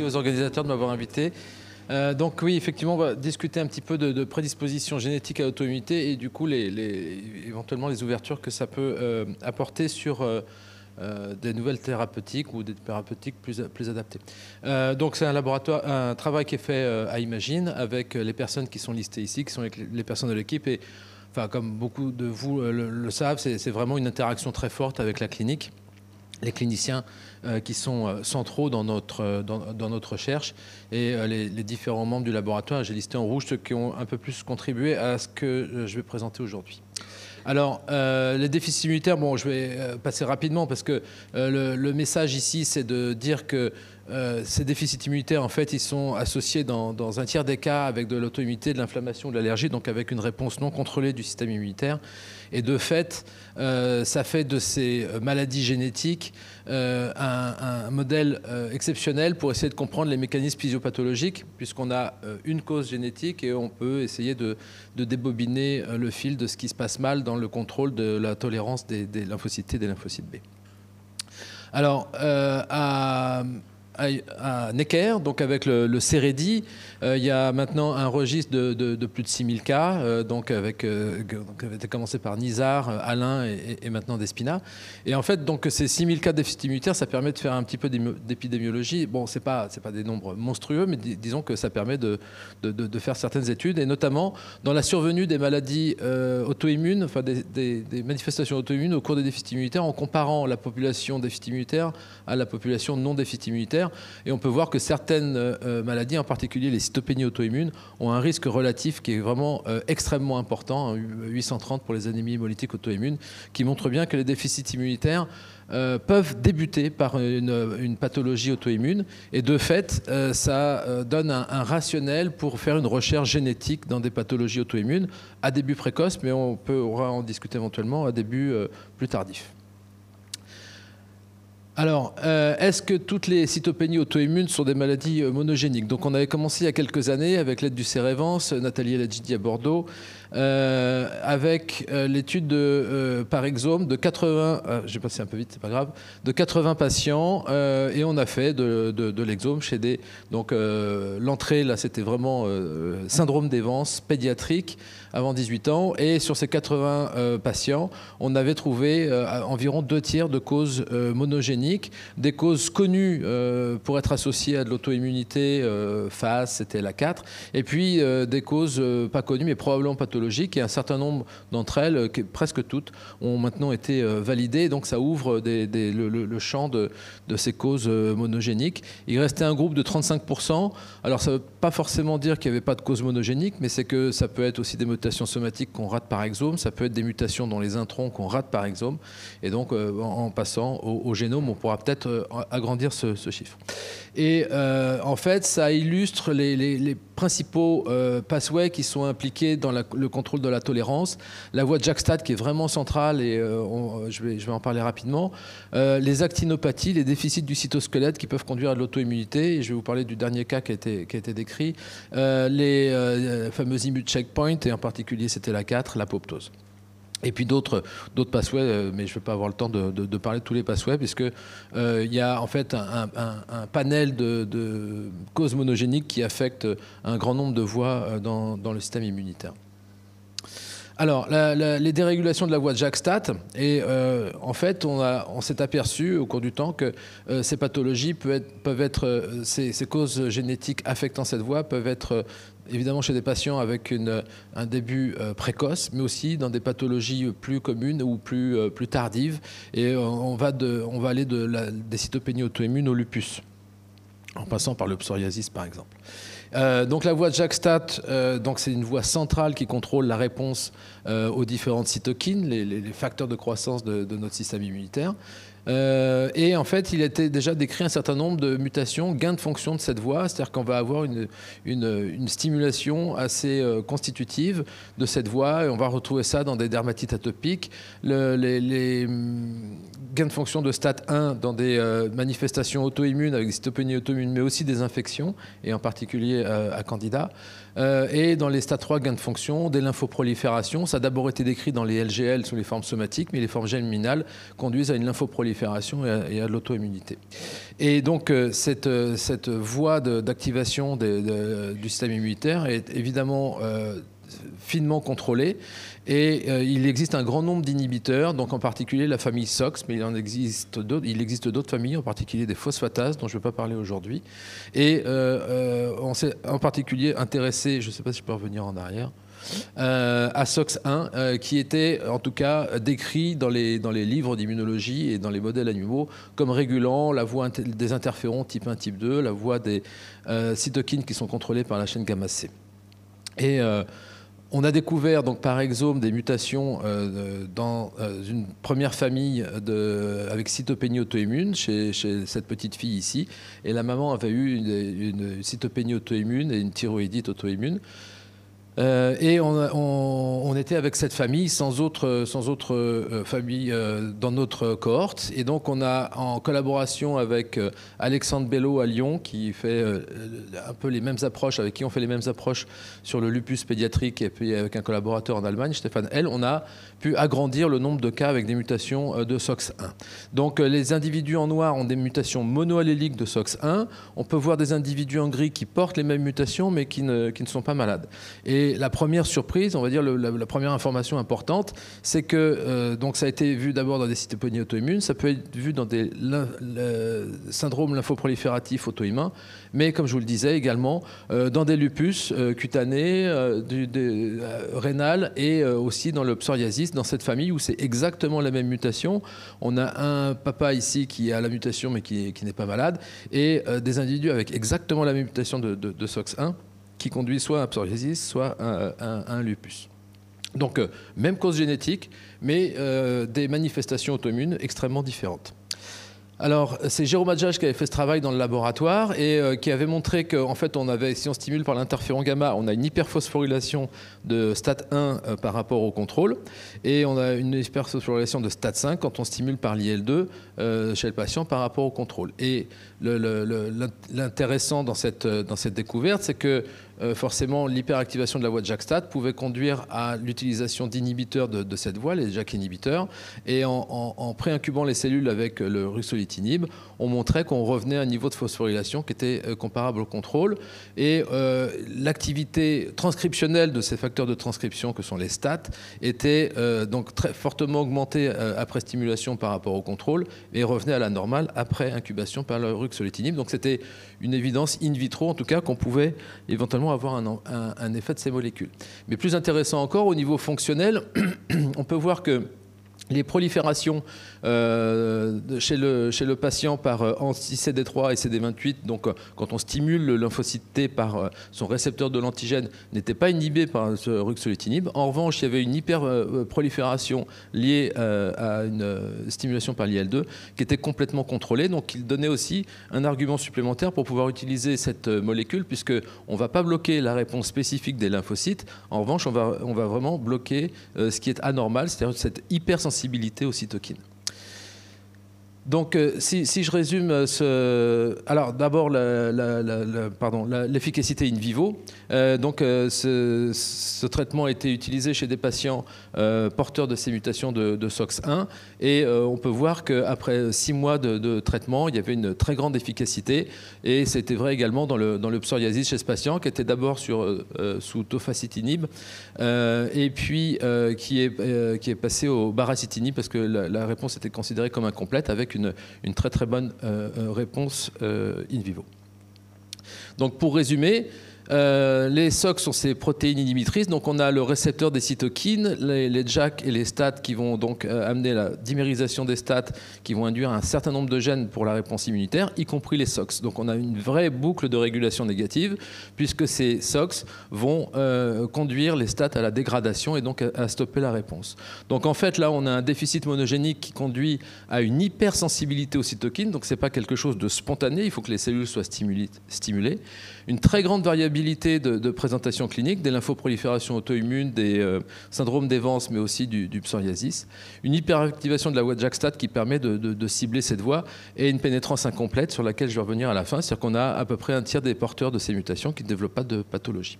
merci aux organisateurs de m'avoir invité. Euh, donc oui, effectivement, on va discuter un petit peu de, prédisposition génétique à l'auto-immunité et du coup, les, éventuellement, les ouvertures que ça peut euh, apporter sur euh, des nouvelles thérapeutiques ou des thérapeutiques plus, plus adaptées. donc c'est un laboratoire, un travail qui est fait à Imagine avec les personnes qui sont listées ici, qui sont les personnes de l'équipe et, enfin, comme beaucoup de vous le savent, c'est vraiment une interaction très forte avec la clinique les cliniciens euh, qui sont euh, centraux dans notre, euh, dans, notre recherche et les, différents membres du laboratoire. J'ai listé en rouge ceux qui ont un peu plus contribué à ce que je vais présenter aujourd'hui. Alors, les déficits immunitaires, bon, je vais passer rapidement parce que le, le, message ici, c'est de dire que euh, ces déficits immunitaires, en fait, ils sont associés dans, un tiers des cas avec de l'auto-immunité, de l'inflammation, de l'allergie, donc avec une réponse non contrôlée du système immunitaire. Et de fait, euh, ça fait de ces maladies génétiques euh, un, modèle exceptionnel pour essayer de comprendre les mécanismes physiopathologiques, puisqu'on a une cause génétique et on peut essayer de, débobiner le fil de ce qui se passe mal dans le contrôle de la tolérance des, des lymphocytes T et des lymphocytes B. Alors, à à, Necker, donc avec le, le Ceredi, euh, il y a maintenant un registre de, de, de plus de 6000 cas, qui euh, donc avec, euh, avait été commencé par Nizar, Alain et, maintenant Despina. Et en fait, donc ces 6000 cas de déficit immunitaire, ça permet de faire un petit peu d'épidémiologie. Bon, c'est pas c'est pas des nombres monstrueux, mais disons que ça permet de, de, faire certaines études, et notamment dans la survenue des maladies auto-immunes, enfin des, des manifestations auto-immunes au cours des déficits immunitaires, en comparant la population déficit immunitaire à la population non déficit immunitaire et on peut voir que certaines euh, euh, maladies, en particulier les cytopénies auto-immunes, ont un risque relatif qui est vraiment euh, extrêmement important, 830 hein, pour les anémies hémolytiques auto-immunes, qui montre bien que les déficits immunitaires peuvent débuter par une, pathologie auto-immune. Et de fait, ça donne un, rationnel pour faire une recherche génétique dans des pathologies auto-immunes à début précoce, mais on peut, en discuter éventuellement à début plus tardif alors, euh, est-ce que toutes les cytopénies auto-immunes sont des maladies euh, monogéniques Donc, on avait commencé il y a quelques années avec l'aide du Cérévance, Nathalie Eladjidi à Bordeaux, euh, avec euh, l'étude euh, par exome de 80, j'ai passé un peu vite, c'est pas grave, de 80 patients et on a fait de, l'exome chez des. Donc l'entrée là, c'était vraiment syndrome d'évance pédiatrique avant 18 ans et sur ces 80 patients, on avait trouvé environ deux tiers de causes monogéniques, des causes connues pour être associées à de l'auto-immunité, phase, c'était la 4, et puis des causes pas connues mais probablement pathologiques et un certain nombre d'entre elles, euh, presque toutes, ont maintenant été euh, validées. Donc ça ouvre le, champ de, ces causes euh, monogéniques. Il restait un groupe de 35%. Alors ça ne veut pas forcément dire qu'il n'y avait pas de cause monogénique, mais c'est que ça peut être aussi des mutations somatiques qu'on rate par exome, ça peut être des mutations dans les introns qu'on rate par exome. Et donc en, passant au, génome, on pourra peut-être agrandir ce, chiffre. Et en fait, ça illustre les, principaux passways pathways qui sont impliqués dans la, le contrôle de la tolérance, la voie de JAKSTAT qui est vraiment centrale, et euh, euh, je, vais, en parler rapidement, euh, les actinopathies, les déficits du cytosquelette qui peuvent conduire à de l'auto-immunité, et je vais vous parler du dernier cas qui a été, décrit, les fameux immune checkpoints, et en particulier c'était la 4, l'apoptose. Et puis d'autres, d'autres mais je ne vais pas avoir le temps de, parler de tous les passways, puisque il y a en fait un, panel de, causes monogéniques qui affectent un grand nombre de voies dans le système immunitaire. Alors, les dérégulations de la voie de Jacques et euh, en fait, on, s'est aperçu au cours du temps que euh, ces pathologies peuvent être, euh, ces, causes génétiques affectant cette voie peuvent être évidemment chez des patients avec un début précoce, mais aussi dans des pathologies plus communes ou plus, tardives. Et on va, on aller de des cytopénies auto-immunes au lupus, en passant par le psoriasis par exemple. Euh, donc la voie de Jacques euh, c'est une voie centrale qui contrôle la réponse euh, aux différentes cytokines, les, facteurs de croissance de notre système immunitaire. Euh, et en fait, il était déjà décrit un certain nombre de mutations, gains de fonction de cette voie, c'est-à-dire qu'on va avoir une, stimulation assez euh, constitutive de cette voie, et on va retrouver ça dans des dermatites atopiques, les, mm, gains de fonction de stade 1 dans des euh, manifestations auto-immunes avec des cytopénies auto-immunes, mais aussi des infections, et en particulier à Candida. et dans les stades 3 gains de fonction, des lymphoproliférations, ça a d'abord été décrit dans les LGL sous les formes somatiques, mais les formes germinales conduisent à une lymphoprolifération et à, l'auto-immunité. Et donc euh, cette, euh, cette voie d'activation du système immunitaire est évidemment euh, finement contrôlée Et il existe un grand nombre d'inhibiteurs, donc en particulier la famille SOX, mais il en existe d'autres. Il existe d'autres familles, en particulier des phosphatases, dont je ne vais pas parler aujourd'hui. Et on s'est en particulier intéressé, je ne sais pas si je peux revenir en arrière euh, à SOX 1, euh, qui était en tout cas décrit dans les, dans les livres d'immunologie et dans les modèles animaux comme régulant la voie des interférons type 1, type 2, la voie des euh, cytokines qui sont contrôlées par la chaîne gamma C. Et euh, on a découvert donc par exome des mutations dans une première famille de, avec cytopénie auto-immune chez, cette petite fille ici. Et la maman avait eu une, une cytopénie auto-immune et une thyroïdite auto-immune. Euh, et on, était avec cette famille sans autre, sans autre euh, famille euh, dans notre cohorte. Et donc on a en collaboration avec Alexandre Bello à Lyon, qui fait un peu les mêmes approches, avec qui on fait les mêmes approches sur le lupus pédiatrique, et puis avec un collaborateur en Allemagne, Stéphane L, on a pu agrandir le nombre de cas avec des mutations de SOX1. Donc les individus en noir ont des mutations monoalléliques de SOX1. On peut voir des individus en gris qui portent les mêmes mutations, mais qui ne, qui ne sont pas malades. Et la première surprise, on va dire la, première information importante, c'est que euh, donc ça a été vu d'abord dans des cytoponies auto-immunes, ça peut être vu dans des syndromes lymphoprolifératifs auto-immuns, mais comme je vous le disais également, euh, dans des lupus euh, cutanés, du, rénales et aussi dans le psoriasis, dans cette famille où c'est exactement la même mutation. On a un papa ici qui a la mutation mais qui, n'est pas malade et des individus avec exactement la même mutation de SOX1 qui conduit soit à un psoriasis, soit à, euh, un lupus. Donc, euh, même cause génétique, mais euh, des manifestations auto-immunes extrêmement différentes. Alors, c'est Jérôme Adjage qui avait fait ce travail dans le laboratoire et qui avait montré qu'en en fait, on avait, si on stimule par l'interféron gamma, on a une hyperphosphorylation de STAT1 par rapport au contrôle et on a une hyperphosphorylation de STAT5 quand on stimule par l'IL2 chez le patient par rapport au contrôle. Et l'intéressant dans cette, dans cette découverte, c'est que euh, forcément, l'hyperactivation de la voie de jak stat pouvait conduire à l'utilisation d'inhibiteurs de, cette voie, les JAK inhibiteurs. Et en, pré-incubant les cellules avec le ruxolitinib, on montrait qu'on revenait à un niveau de phosphorylation qui était euh, comparable au contrôle. Et euh, l'activité transcriptionnelle de ces facteurs de transcription, que sont les STAT, était donc très fortement augmentée après stimulation par rapport au contrôle et revenait à la normale après incubation par le ruxolitinib. Donc c'était une évidence in vitro, en tout cas, qu'on pouvait éventuellement avoir un effet de ces molécules. Mais plus intéressant encore, au niveau fonctionnel, on peut voir que les proliférations euh, chez, le, patient par euh, anti-CD3 et CD28, donc euh, quand on stimule le lymphocyte T par son récepteur de l'antigène, n'était pas inhibée par ce ruxolitinib. En revanche, il y avait une hyperprolifération liée à une stimulation par l'IL2 qui était complètement contrôlée. Donc il donnait aussi un argument supplémentaire pour pouvoir utiliser cette molécule, puisqu'on ne va pas bloquer la réponse spécifique des lymphocytes. En revanche, on va, on va vraiment bloquer ce qui est anormal, c'est-à-dire cette hypersensibilité aux cytokines. Donc, euh, si, je résume euh, ce. Alors, d'abord, l'efficacité in vivo. Euh, donc, ce, traitement a été utilisé chez des patients euh, porteur de ces mutations de, SOX1. Et euh, on peut voir qu'après six mois de, traitement, il y avait une très grande efficacité. Et c'était vrai également dans le, psoriasis chez ce patient, qui était d'abord euh, sous tofacitinib, et puis qui, est, qui est passé au baracitinib, parce que la, réponse était considérée comme incomplète, avec une, une très très bonne réponse in vivo. Donc pour résumer, euh, les SOX sont ces protéines inhibitrices, donc on a le récepteur des cytokines, les, les JAK et les STAT qui vont donc euh, amener la dimérisation des STAT, qui vont induire un certain nombre de gènes pour la réponse immunitaire, y compris les SOX. Donc on a une vraie boucle de régulation négative, puisque ces SOX vont euh, conduire les STAT à la dégradation et donc à, stopper la réponse. Donc en fait là on a un déficit monogénique qui conduit à une hypersensibilité aux cytokines, donc c'est pas quelque chose de spontané, il faut que les cellules soient stimulées. Une très grande variabilité de, présentation clinique, des lymphoproliférations auto-immunes, des euh, syndromes d'évance, mais aussi du, psoriasis, une hyperactivation de la voie de qui permet de, de, cibler cette voie et une pénétrance incomplète sur laquelle je vais revenir à la fin, c'est-à-dire qu'on a à peu près un tiers des porteurs de ces mutations qui ne développent pas de pathologie.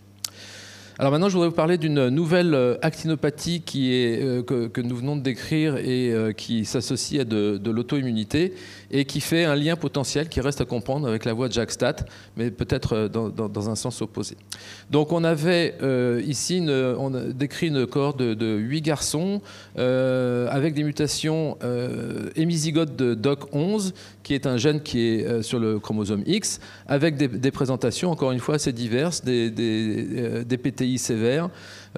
Alors maintenant, je voudrais vous parler d'une nouvelle euh, actinopathie euh, que, nous venons de décrire et euh, qui s'associe à de, l'auto-immunité et qui fait un lien potentiel qui reste à comprendre avec la voie de jack Stat, mais peut-être dans, un sens opposé. Donc on avait ici, une, on décrit une cohorte de, huit 8 garçons avec des mutations euh, de DOC11, qui est un gène qui est sur le chromosome X, avec des, présentations, encore une fois, assez diverses, des PT sévères,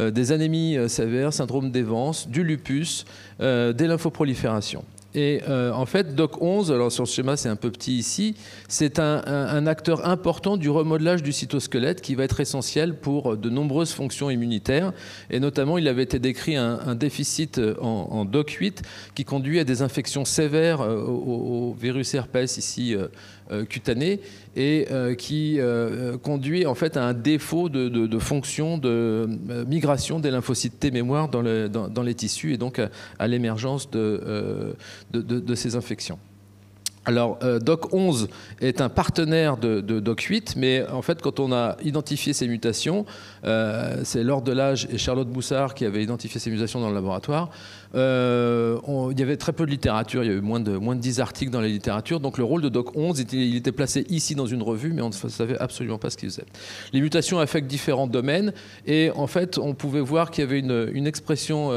euh, des anémies euh, sévères, syndrome d'évance, du lupus, euh, des lymphoproliférations. Et euh, en fait, Doc 11, alors sur ce schéma, c'est un peu petit ici, c'est un, acteur important du remodelage du cytosquelette qui va être essentiel pour euh, de nombreuses fonctions immunitaires. Et notamment, il avait été décrit un, déficit euh, en, Doc 8 qui conduit à des infections sévères au, virus herpès ici cutané et qui conduit en fait à un défaut de, de fonction de migration des lymphocytes T mémoire dans, le, dans, les tissus et donc à l'émergence de de, ces infections. Alors, euh, Doc 11 est un partenaire de, Doc 8, mais en fait, quand on a identifié ces mutations, euh, c'est Laure Delage et Charlotte Boussard qui avaient identifié ces mutations dans le laboratoire. Euh, il y avait très peu de littérature, il y eu moins de, moins de 10 articles dans la littérature, donc le rôle de Doc 11, était, il était placé ici dans une revue, mais on ne savait absolument pas ce qu'il faisait. Les mutations affectent différents domaines, et en fait, on pouvait voir qu'il y avait une, expression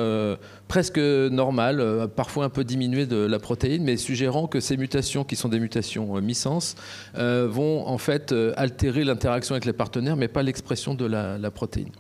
presque normal, euh, parfois un peu diminué de la protéine, mais suggérant que ces mutations, qui sont des mutations euh, mi-sens, euh, vont en fait altérer l'interaction avec les partenaires, mais pas l'expression de la protéine.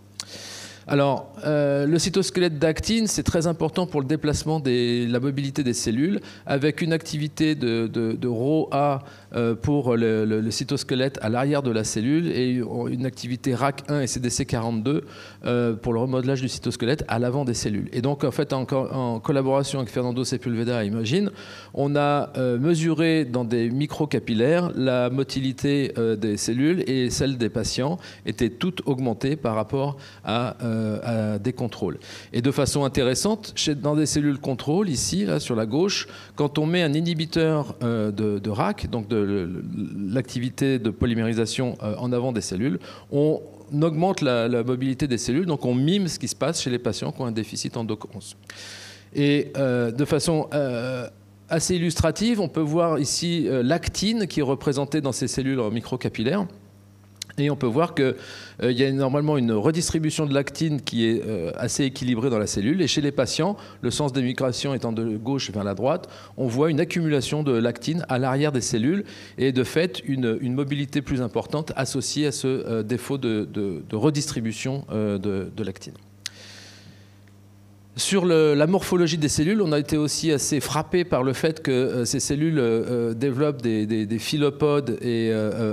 Alors, euh, le cytosquelette d'actine, c'est très important pour le déplacement de la mobilité des cellules, avec une activité de, de, euh, pour le, cytosquelette à l'arrière de la cellule et une activité RAC1 et CDC42 euh, pour le remodelage du cytosquelette à l'avant des cellules. Et donc, en fait, en collaboration avec Fernando Sepulveda Imagine, on a mesuré dans des microcapillaires la motilité des cellules et celle des patients était toute augmentée par rapport à euh, des contrôles. Et de façon intéressante, dans des cellules contrôle, ici, sur la gauche, quand on met un inhibiteur euh, de, RAC, donc de l'activité de polymérisation euh, en avant des cellules, on augmente la, mobilité des cellules, donc on mime ce qui se passe chez les patients qui ont un déficit en Et de façon assez illustrative, on peut voir ici l'actine qui est représentée dans ces cellules microcapillaires. Et on peut voir qu'il euh, y a normalement une redistribution de l'actine qui est euh, assez équilibrée dans la cellule. Et chez les patients, le sens des migrations étant de gauche vers la droite, on voit une accumulation de l'actine à l'arrière des cellules et de fait une, mobilité plus importante associée à ce euh, défaut de, redistribution de l'actine. Sur la morphologie des cellules, on a été aussi assez frappé par le fait que euh, ces cellules euh, euh, développent des, des, phylopodes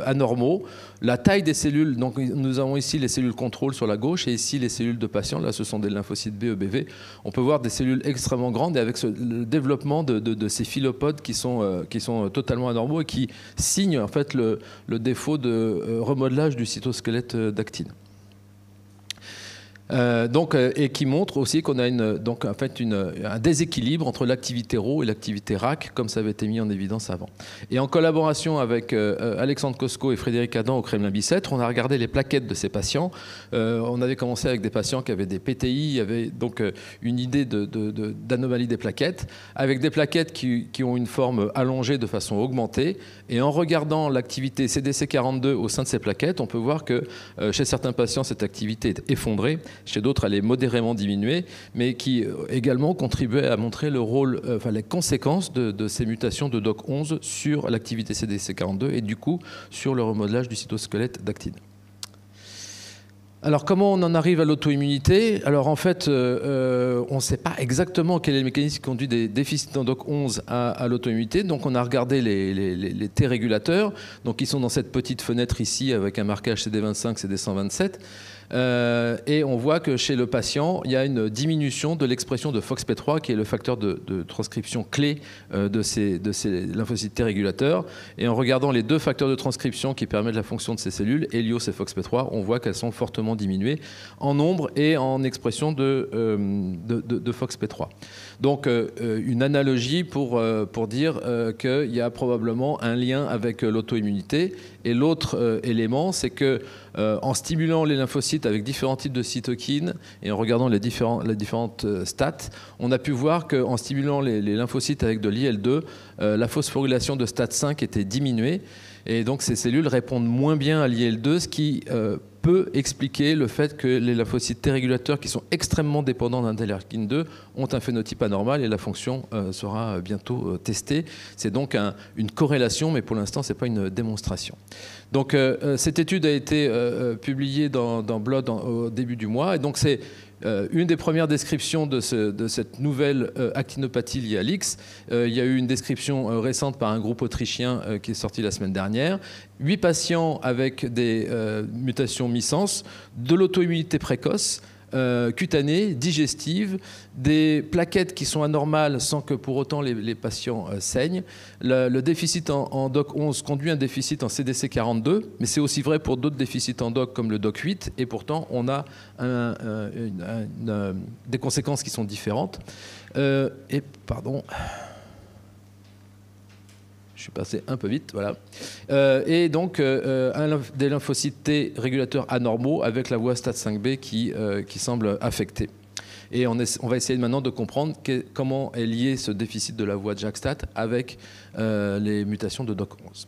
anormaux. La taille des cellules, nous avons ici les cellules contrôle sur la gauche et ici les cellules de patients, là ce sont des lymphocytes BEBV. On peut voir des cellules extrêmement grandes et avec le développement de, ces phylopodes qui sont, totalement anormaux et qui signent en fait le, le défaut de remodelage du cytosquelette d'actine. Euh, donc, euh, et qui montre aussi qu'on a donc, en fait un déséquilibre entre l'activité RO et l'activité RAC, comme ça avait été mis en évidence avant. Et en collaboration avec euh, Alexandre Cosco et Frédéric Adam au Kremlin Bicêtre, on a regardé les plaquettes de ces patients. on avait commencé avec des patients qui avaient des PTI, il y avait donc une idée d'anomalie des plaquettes, avec des plaquettes qui, qui, ont une forme allongée de façon augmentée. Et en regardant l'activité CDC42 au sein de ces plaquettes, on peut voir que chez certains patients, cette activité est effondrée chez d'autres, elle est modérément diminuée, mais qui euh, également contribuait à montrer le rôle, euh, enfin les conséquences de, ces mutations de DOC11 sur l'activité CDC42 et du coup sur le remodelage du cytosquelette d'actine. Alors comment on en arrive à l'auto-immunité Alors en fait, euh, on ne sait pas exactement quel est le mécanisme qui conduit des déficits dans DOC11 à, l'auto-immunité. Donc on a regardé les, les, T régulateurs, donc ils sont dans cette petite fenêtre ici avec un marquage CD25, CD127. Euh, et on voit que chez le patient, il y a une diminution de l'expression de FOXP3, qui est le facteur de, transcription clé euh, de ces, de ces lymphocytes T régulateurs. Et en regardant les deux facteurs de transcription qui permettent la fonction de ces cellules, Helios et FOXP3, on voit qu'elles sont fortement diminuées en nombre et en expression de, euh, FOXP3. Donc, une analogie pour, pour dire qu'il y a probablement un lien avec l'auto-immunité. Et l'autre élément, c'est que en stimulant les lymphocytes, avec différents types de cytokines et en regardant les, différentes euh, stats, on a pu voir qu'en stimulant les, lymphocytes avec de l'IL2, euh, la phosphorylation de stat 5 était diminuée et donc ces cellules répondent moins bien à l'IL2, ce qui euh, peut expliquer le fait que les lymphocytes T-régulateurs, qui sont extrêmement dépendants d'un 2, ont un phénotype anormal et la fonction euh, sera euh, bientôt testée. C'est donc une corrélation, mais pour l'instant, ce n'est pas une démonstration. Donc cette étude a été publiée dans, Blood au début du mois, et donc c'est euh, une des premières descriptions de, cette nouvelle euh, actinopathie liée à l'X, euh, il y a eu une description récente par un groupe autrichien qui est sorti la semaine dernière. Huit patients avec des mutations mi-sens, de l'auto-immunité précoce, euh, cutanées, cutanée, digestive, des plaquettes qui sont anormales sans que pour autant les, patients euh, saignent. Le, déficit en, DOC 11 conduit à un déficit en CDC 42, mais c'est aussi vrai pour d'autres déficits en DOC comme le DOC 8, et pourtant on a euh, des conséquences qui sont différentes. et pardon. Je suis passé un peu vite, voilà. Euh, et donc, euh, euh, des lymphocytes T régulateurs anormaux avec la voie STAT5B qui, qui semble affectée. Et on, va essayer maintenant de comprendre comment est lié ce déficit de la voie JAK-STAT avec les mutations de DOC11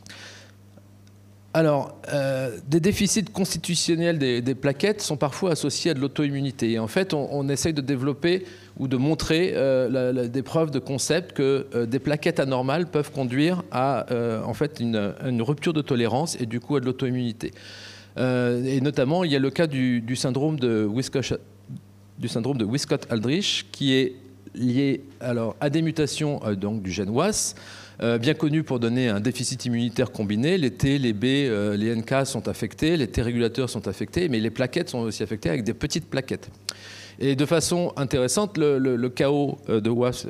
alors, euh, des déficits constitutionnels des, plaquettes sont parfois associés à de l'auto-immunité. Et en fait, on, essaye de développer ou de montrer euh, des preuves de concept que euh, des plaquettes anormales peuvent conduire à en fait une, rupture de tolérance et du coup à de l'auto-immunité. et notamment, il y a le cas du, syndrome de Wiscott, de aldrich qui est lié alors à des mutations donc du gène WAS euh, bien connu pour donner un déficit immunitaire combiné. Les T, les B, euh, les NK sont affectés, les T régulateurs sont affectés, mais les plaquettes sont aussi affectées avec des petites plaquettes. Et de façon intéressante, le, chaos euh, de WAF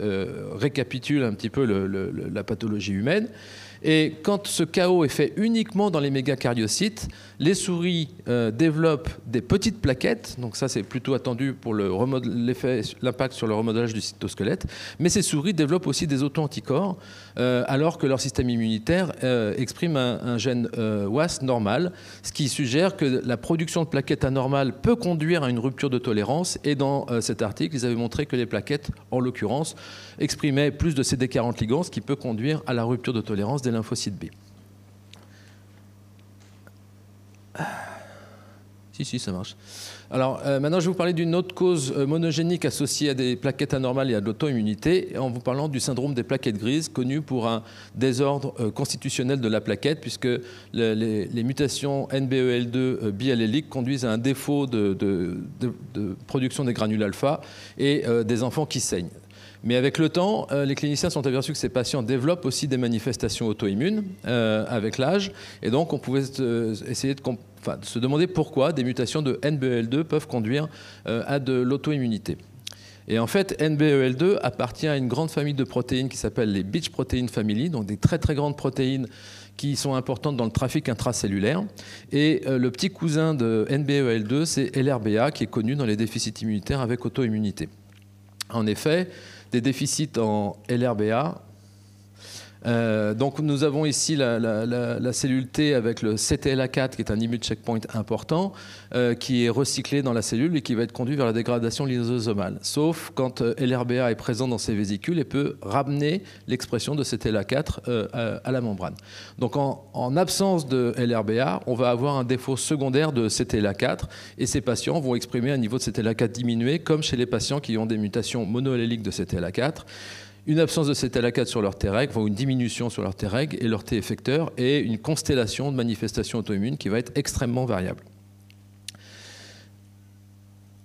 récapitule un petit peu la pathologie humaine. Et quand ce chaos est fait uniquement dans les mégacaryocytes, les souris euh, développent des petites plaquettes, donc ça c'est plutôt attendu pour l'impact sur le remodelage du cytosquelette, mais ces souris développent aussi des auto-anticorps, euh, alors que leur système immunitaire euh, exprime un, gène WAS normal, ce qui suggère que la production de plaquettes anormales peut conduire à une rupture de tolérance, et dans cet article, ils avaient montré que les plaquettes, en l'occurrence, exprimaient plus de CD40 ligands, ce qui peut conduire à la rupture de tolérance des lymphocyte B. Si, si, ça marche. Alors, euh, maintenant, je vais vous parler d'une autre cause euh, monogénique associée à des plaquettes anormales et à de l'auto-immunité, en vous parlant du syndrome des plaquettes grises, connu pour un désordre euh, constitutionnel de la plaquette, puisque les, mutations NBEL2 bialléliques conduisent à un défaut de, production des granules alpha et des enfants qui saignent. Mais avec le temps, euh, les cliniciens sont aperçus que ces patients développent aussi des manifestations auto-immunes euh, avec l'âge. Et donc, on pouvait euh, essayer de, se demander pourquoi des mutations de NBL2 e peuvent conduire à de l'auto-immunité. Et en fait, NBEL2 appartient à une grande famille de protéines qui s'appelle les Beach Protein Family, donc des très très grandes protéines qui sont importantes dans le trafic intracellulaire. Et le petit cousin de NBEL2, c'est LRBA, qui est connu dans les déficits immunitaires avec auto-immunité. En effet, des déficits en LRBA euh, donc nous avons ici la, cellule T avec le CTLA4 qui est un immune checkpoint important euh, qui est recyclé dans la cellule et qui va être conduit vers la dégradation lysosomale, sauf quand euh, LRBA est présent dans ces vésicules et peut ramener l'expression de CTLA4 à, la membrane. Donc en, absence de LRBA, on va avoir un défaut secondaire de CTLA4 et ces patients vont exprimer un niveau de CTLA4 diminué comme chez les patients qui ont des mutations monoalléliques de CTLA4 une absence de CTLA4 sur leur Treg, e enfin une diminution sur leur Treg et leur T effecteur, et une constellation de manifestations auto-immunes qui va être extrêmement variable.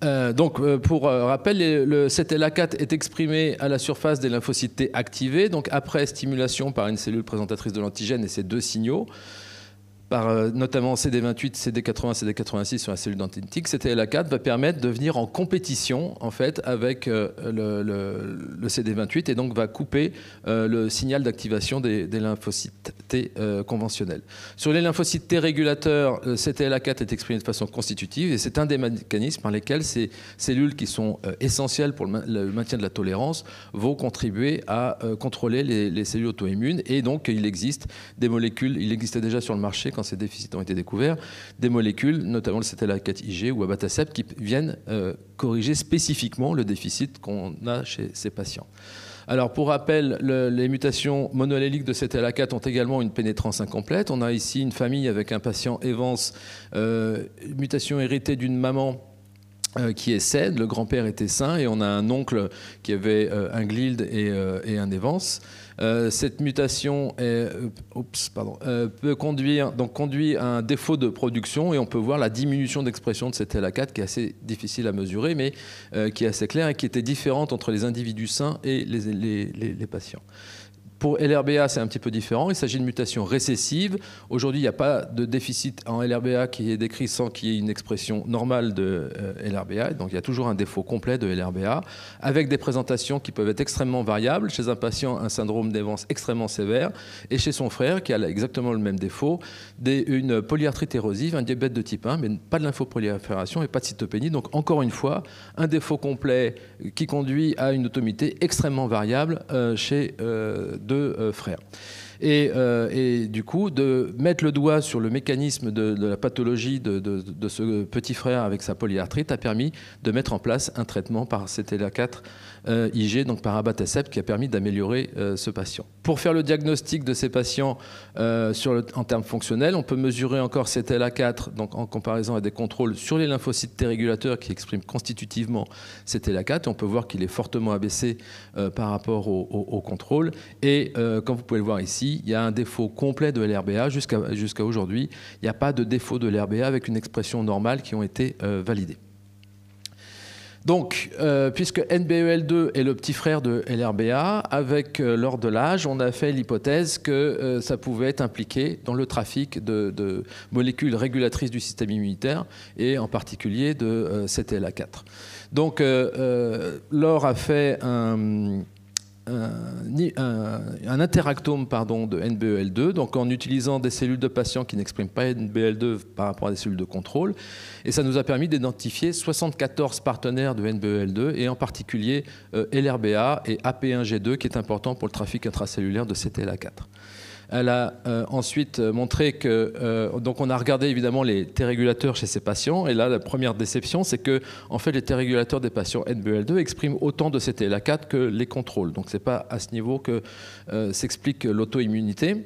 Euh, donc, euh, pour euh, rappel, le CTLA4 est exprimé à la surface des lymphocytes T activés, donc après stimulation par une cellule présentatrice de l'antigène et ses deux signaux. Euh, notamment CD28, CD80, CD86 sur la cellule dentinétique, CTLA4 va permettre de venir en compétition en fait avec euh, le, CD28 et donc va couper euh, le signal d'activation des, lymphocytes T conventionnels. Sur les lymphocytes T régulateurs, CTLA4 est exprimé de façon constitutive et c'est un des mécanismes par lesquels ces cellules qui sont essentielles pour le, maintien de la tolérance vont contribuer à contrôler les, les cellules auto-immunes et donc il existe des molécules, il existait déjà sur le marché quand ces déficits ont été découverts, des molécules, notamment le satellite ig ou abatacept, qui viennent euh, corriger spécifiquement le déficit qu'on a chez ces patients. Alors, pour rappel, les mutations monoalléliques de cétalacate ont également une pénétrance incomplète. On a ici une famille avec un patient Evans, euh, mutation héritée d'une maman euh, qui est saine. le grand-père était sain, et on a un oncle qui avait un Glild et, un Evans. Euh, cette mutation euh, euh, peut conduire, donc conduit à un défaut de production et on peut voir la diminution d'expression de cette LA4 qui est assez difficile à mesurer mais qui est assez claire et qui était différente entre les individus sains et les patients. Pour LRBA, c'est un petit peu différent. Il s'agit de mutation récessive. Aujourd'hui, il n'y a pas de déficit en LRBA qui est décrit sans qu'il y ait une expression normale de euh, LRBA. Donc, il y a toujours un défaut complet de LRBA, avec des présentations qui peuvent être extrêmement variables. Chez un patient, un syndrome d'évance extrêmement sévère, et chez son frère, qui a exactement le même défaut, une polyarthrite érosive, un diabète de type 1, mais pas de lymphoprolifération et pas de cytopénie. Donc, encore une fois, un défaut complet qui conduit à une automité extrêmement variable euh, chez euh, euh, frères. Euh, et, du coup, de mettre le doigt sur le mécanisme de, la pathologie de, de, ce petit frère avec sa polyarthrite a permis de mettre en place un traitement par CTLA4 euh, IG, donc par abatacept, qui a permis d'améliorer euh, ce patient. Pour faire le diagnostic de ces patients euh, en termes fonctionnels, on peut mesurer encore cet la 4 donc en comparaison à des contrôles sur les lymphocytes T régulateurs qui expriment constitutivement cet la 4 on peut voir qu'il est fortement abaissé par rapport au, contrôle. Et comme vous pouvez le voir ici, il y a un défaut complet de l'RBA jusqu'à aujourd'hui. Il n'y a pas de défaut de l'RBA avec une expression normale qui ont été validées. Donc, euh, puisque NBEL2 est le petit frère de LRBA, avec euh, l'or de l'âge, on a fait l'hypothèse que euh, ça pouvait être impliqué dans le trafic de, de, molécules régulatrices du système immunitaire et en particulier de CTLA4. Donc, l'or a fait un un, interactome pardon, de NBEL2, donc en utilisant des cellules de patients qui n'expriment pas NBEL2 par rapport à des cellules de contrôle. Et ça nous a permis d'identifier 74 partenaires de NBEL2, et en particulier euh, LRBA et AP1G2, qui est important pour le trafic intracellulaire de CTLA4. Elle a euh, ensuite euh, montré que, euh, donc on a regardé évidemment les T-régulateurs chez ces patients, et là la première déception, c'est que en fait les T-régulateurs des patients NBL2 expriment autant de CTLA4 que les contrôles. Donc ce n'est pas à ce niveau que s'explique l'auto-immunité.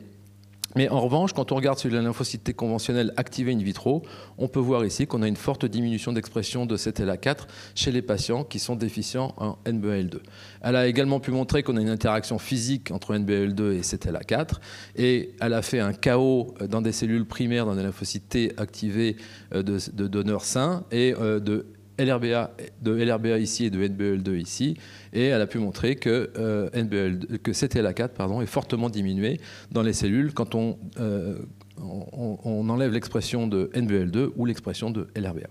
Mais en revanche, quand on regarde sur la lymphocyte T conventionnelle activée in vitro, on peut voir ici qu'on a une forte diminution d'expression de la 4 chez les patients qui sont déficients en NBL2. Elle a également pu montrer qu'on a une interaction physique entre NBL2 et la 4 et elle a fait un chaos dans des cellules primaires dans des lymphocytes T activées euh, de, de donneurs sains et euh, de LRBA, de LRBA ici et de NBL2 ici, et elle a pu montrer que, euh, NBL, que CTLA4 pardon, est fortement diminué dans les cellules quand on, euh, enlève l'expression de NBL2 ou l'expression de LRBA.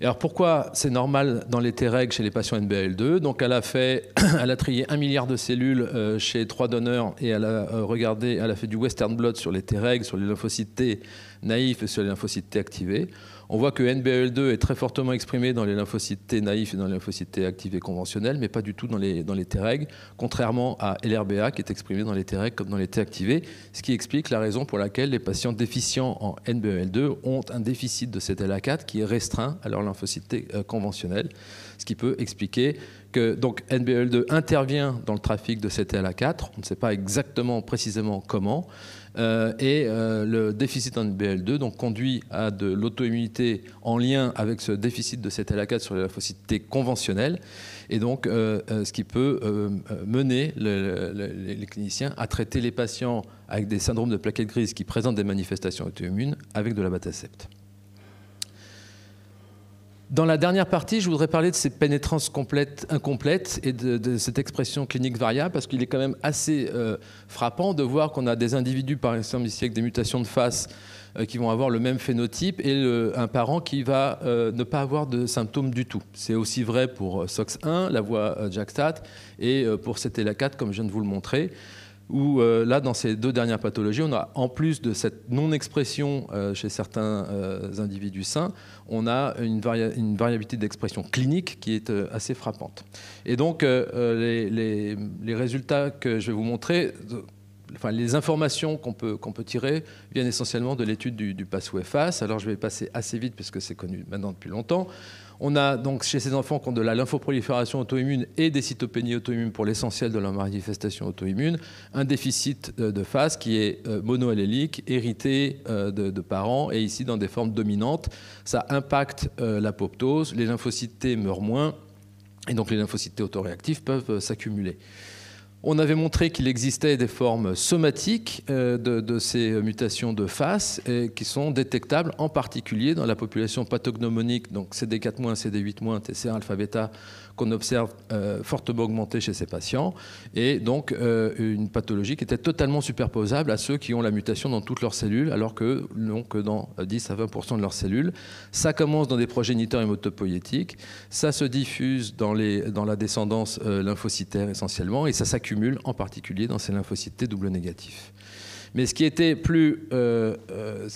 Et alors pourquoi c'est normal dans les Tregs chez les patients NBL2 Donc elle a fait, elle a trié un milliard de cellules euh, chez trois donneurs et elle a regardé, elle a fait du Western blot sur les Tregs, sur les lymphocytes T naïfs et sur les lymphocytes T activés. On voit que NBL2 est très fortement exprimé dans les lymphocytes T naïfs et dans les lymphocytes T activés conventionnels, mais pas du tout dans les, dans les Treg, contrairement à LRBA qui est exprimé dans les Treg comme dans les T activés, ce qui explique la raison pour laquelle les patients déficients en NBL2 ont un déficit de ctla 4 qui est restreint à leur lymphocyte T euh, conventionnel, ce qui peut expliquer que donc NBL2 intervient dans le trafic de ctla 4 on ne sait pas exactement précisément comment, euh, et euh, le déficit en BL2 donc, conduit à de l'auto-immunité en lien avec ce déficit de cette LA4 sur les lymphocytes conventionnelle, et donc euh, ce qui peut mener les cliniciens à traiter les patients avec des syndromes de plaquettes grises qui présentent des manifestations auto-immunes avec de la batacepte. Dans la dernière partie, je voudrais parler de ces pénétrances complètes, incomplètes et de, cette expression clinique variable, parce qu'il est quand même assez euh, frappant de voir qu'on a des individus, par exemple ici, avec des mutations de face, euh, qui vont avoir le même phénotype, et un parent qui va euh, ne pas avoir de symptômes du tout. C'est aussi vrai pour SOX1, la voix jackstat et pour CTLA4, comme je viens de vous le montrer où euh, là, dans ces deux dernières pathologies, on a en plus de cette non-expression euh, chez certains euh, individus sains, on a une, une variabilité d'expression clinique qui est assez frappante. Et donc, les, résultats que je vais vous montrer, enfin, les informations qu'on peut, qu'on peut tirer viennent essentiellement de l'étude du, du pass Alors, je vais passer assez vite puisque c'est connu maintenant depuis longtemps. On a donc chez ces enfants qui ont de la lymphoprolifération auto-immune et des cytopénies auto-immunes pour l'essentiel de leur manifestation auto-immune, un déficit euh, de phase qui est euh, monoallélique, hérité euh, de, de, parents et ici dans des formes dominantes. Ça impacte l'apoptose, les lymphocytes T meurent moins et donc les lymphocytes T autoréactifs peuvent s'accumuler. On avait montré qu'il existait des formes somatiques euh, de, ces mutations de face et qui sont détectables en particulier dans la population pathognomonique, donc CD4-, CD8-, TCR alpha beta, on observe euh, fortement augmenté chez ces patients, et donc euh, une pathologie qui était totalement superposable à ceux qui ont la mutation dans toutes leurs cellules, alors que non que dans 10 euh, à 20 de leurs cellules. Ça commence dans des progéniteurs hématopoïétiques, ça se diffuse dans, dans la descendance lymphocytaire essentiellement, et ça s'accumule en particulier dans ces lymphocytes T double négatifs. Mais ce qui était plus, euh, euh,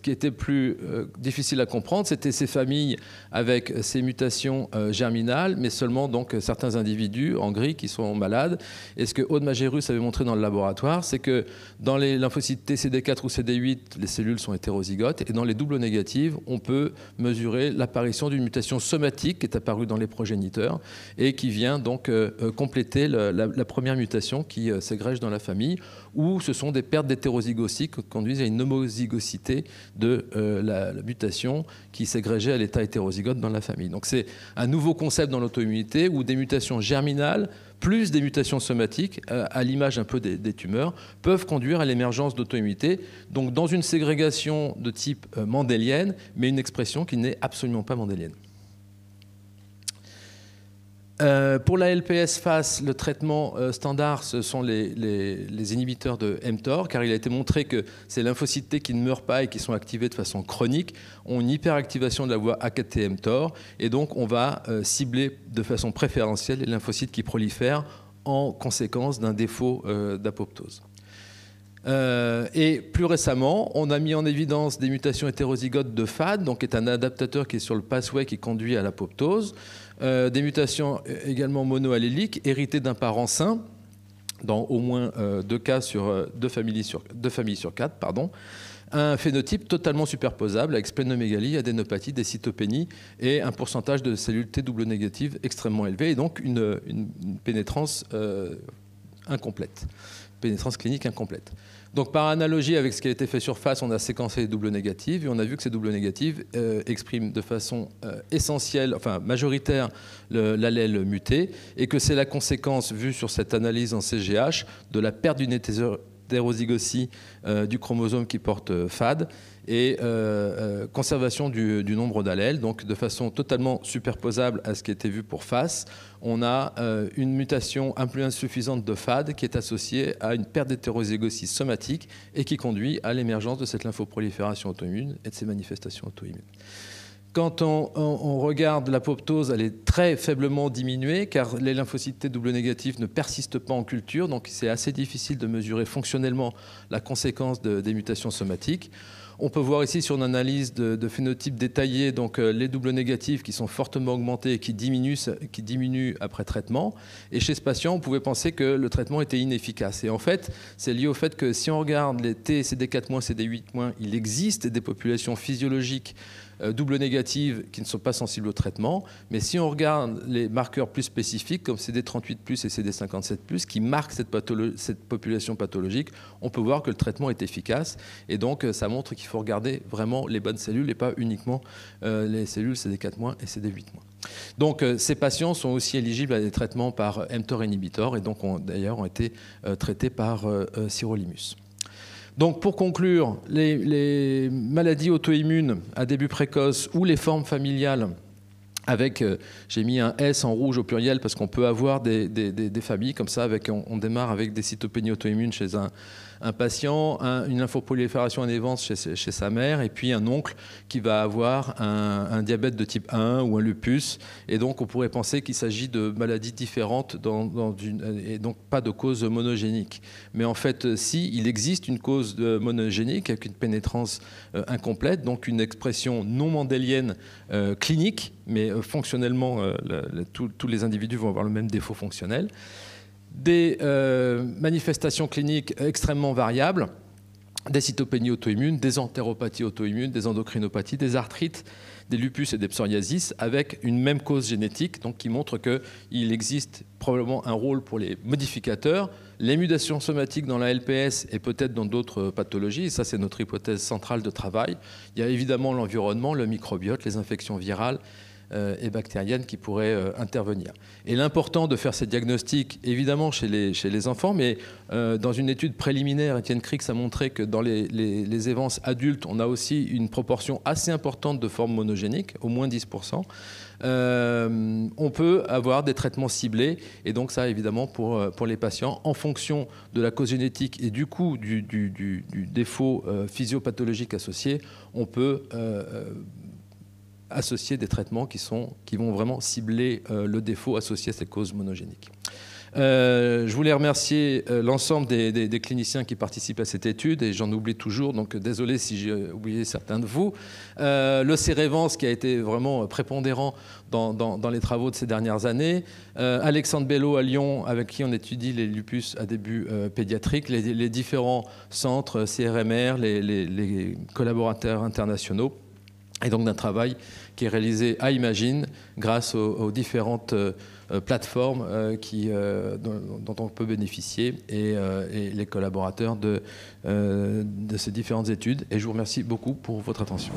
euh, difficile à comprendre, c'était ces familles avec ces mutations germinales, mais seulement donc certains individus en gris qui sont malades. Et ce que Aude Magérus avait montré dans le laboratoire, c'est que dans les lymphocytes TCD4 ou CD8, les cellules sont hétérozygotes, et dans les doubles négatives, on peut mesurer l'apparition d'une mutation somatique qui est apparue dans les progéniteurs et qui vient donc compléter la, première mutation qui s'agrège dans la famille, ou ce sont des pertes d'hétérozygotes conduisent à une homozygocité de euh, la, mutation qui s'égrégeait à l'état hétérozygote dans la famille. Donc c'est un nouveau concept dans l'auto-immunité où des mutations germinales plus des mutations somatiques, euh, à l'image un peu des, tumeurs, peuvent conduire à l'émergence d'auto-immunité, donc dans une ségrégation de type euh, mendélienne, mais une expression qui n'est absolument pas mendélienne. Euh, pour la LPS fas le traitement euh, standard, ce sont les, inhibiteurs de mTOR, car il a été montré que ces lymphocytes T qui ne meurent pas et qui sont activés de façon chronique ont une hyperactivation de la voie AKT-mTOR, et donc on va euh, cibler de façon préférentielle les lymphocytes qui prolifèrent en conséquence d'un défaut d'apoptose. et plus récemment, on a mis en évidence des mutations hétérozygotes de FAD, donc qui est un adaptateur qui est sur le pathway qui conduit à l'apoptose. Euh, des mutations euh, également monoalléliques, héritées d'un parent sain, dans au moins euh, deux cas sur deux familles sur, quatre. Pardon. Un phénotype totalement superposable avec splénomégalie, adénopathie, des cytopénies et un pourcentage de cellules T double négatives extrêmement élevé et donc une, une pénétrance incomplète. Pénétrance clinique incomplète. Donc par analogie avec ce qui a été fait sur face, on a séquencé les doubles négatives et on a vu que ces doubles négatives euh, expriment de façon euh, essentielle, enfin majoritaire, l'allèle muté et que c'est la conséquence vue sur cette analyse en CGH de la perte d'une hétérozygosie euh, du chromosome qui porte euh, FAD et euh, conservation du, nombre d'allèles, donc de façon totalement superposable à ce qui était vu pour FAS, on a une mutation un peu insuffisante de FAD qui est associée à une perte d'hétérozygosie somatique et qui conduit à l'émergence de cette lymphoprolifération auto-immune et de ses manifestations auto-immunes. Quand on, regarde l'apoptose, elle est très faiblement diminuée car les lymphocytes T double négatifs ne persistent pas en culture, donc c'est assez difficile de mesurer fonctionnellement la conséquence des mutations somatiques. On peut voir ici sur une analyse de, phénotypes détaillés donc euh, les doubles négatifs qui sont fortement augmentés et qui diminuent, qui diminuent après traitement. Et chez ce patient, on pouvait penser que le traitement était inefficace. Et en fait, c'est lié au fait que si on regarde les T, CD4-, CD8-, il existe des populations physiologiques euh, double négative qui ne sont pas sensibles au traitement. Mais si on regarde les marqueurs plus spécifiques, comme CD38 et CD57, qui marquent cette, population pathologique, on peut voir que le traitement est efficace. Et donc, euh, ça montre qu'il faut regarder vraiment les bonnes cellules et pas uniquement euh, les cellules CD4- et CD8-. Donc, ces patients sont aussi éligibles à des traitements par mTOR inhibitor et donc, d'ailleurs, ont été traités par sirolimus. Donc pour conclure, les, maladies auto-immunes à début précoce ou les formes familiales avec, euh, j'ai mis un S en rouge au pluriel parce qu'on peut avoir des, familles comme ça, avec, on, démarre avec des cytopénies auto-immunes chez un, un patient, une lymphoprolifération indévance chez, chez sa mère, et puis un oncle qui va avoir un, diabète de type 1 ou un lupus. Et donc, on pourrait penser qu'il s'agit de maladies différentes euh, et donc pas de cause monogénique. Mais en fait, euh, si, il existe une cause euh, monogénique avec une pénétrance incomplète, donc une expression non mendélienne clinique, mais fonctionnellement, tous les individus vont avoir le même défaut fonctionnel des euh, manifestations cliniques extrêmement variables, des cytopénies auto-immunes, des entéropathies auto-immunes, des endocrinopathies, des arthrites, des lupus et des psoriasis, avec une même cause génétique, donc qui montre qu'il existe probablement un rôle pour les modificateurs, les mutations somatiques dans la LPS et peut-être dans d'autres pathologies, et ça c'est notre hypothèse centrale de travail. Il y a évidemment l'environnement, le microbiote, les infections virales, euh, et bactériennes qui pourraient euh, intervenir. Et l'important de faire ces diagnostics, évidemment, chez les, chez les enfants, mais euh, dans une étude préliminaire, Étienne Crix a montré que dans les, évances adultes, on a aussi une proportion assez importante de formes monogéniques, au moins 10%. on peut avoir des traitements ciblés. Et donc ça, évidemment, pour, pour les patients, en fonction de la cause génétique et du coup, du, défaut physiopathologique associé, on peut... Euh, associer des traitements qui, sont, qui vont vraiment cibler euh, le défaut associé à cette cause monogénique. Euh, je voulais remercier euh, l'ensemble des, cliniciens qui participent à cette étude, et j'en oublie toujours, donc désolé si j'ai oublié certains de vous. le Cérévance qui a été vraiment prépondérant dans, les travaux de ces dernières années. Alexandre Bello à Lyon, avec qui on étudie les lupus à début pédiatrique, les, différents centres CRMR, les collaborateurs internationaux et donc d'un travail qui est réalisé à Imagine grâce aux, différentes euh, euh, plateformes euh, dont, on peut bénéficier et, les collaborateurs de ces différentes études. Et je vous remercie beaucoup pour votre attention.